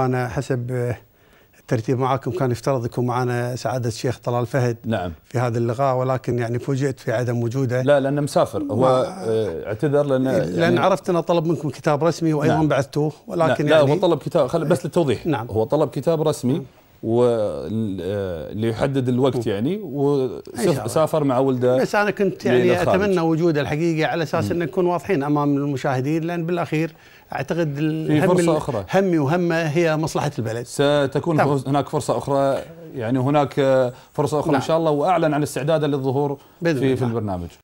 أنا حسب الترتيب معاكم كان يفترض يكون معنا سعادة الشيخ طلال فهد نعم. في هذا اللقاء ولكن يعني فوجئت في عدم وجوده لا لأنه مسافر هو آه، اعتذر لان إيه، لأن يعني عرفت أنه طلب منكم كتاب رسمي وأيضا نعم. بعثتوه ولكن نعم يعني لا هو يعني طلب كتاب خل بس للتوضيح نعم. هو طلب كتاب رسمي نعم. واللي آه، يحدد الوقت يعني إيه وسافر مع ولده بس انا كنت يعني اتمنى وجوده الحقيقه على اساس ان نكون واضحين امام المشاهدين لان بالاخير اعتقد في فرصه اخرى همي وهمه هي مصلحه البلد ستكون طبعا. هناك فرصه اخرى يعني هناك آه، فرصه اخرى نعم. ان شاء الله واعلن عن استعداده للظهور في, في البرنامج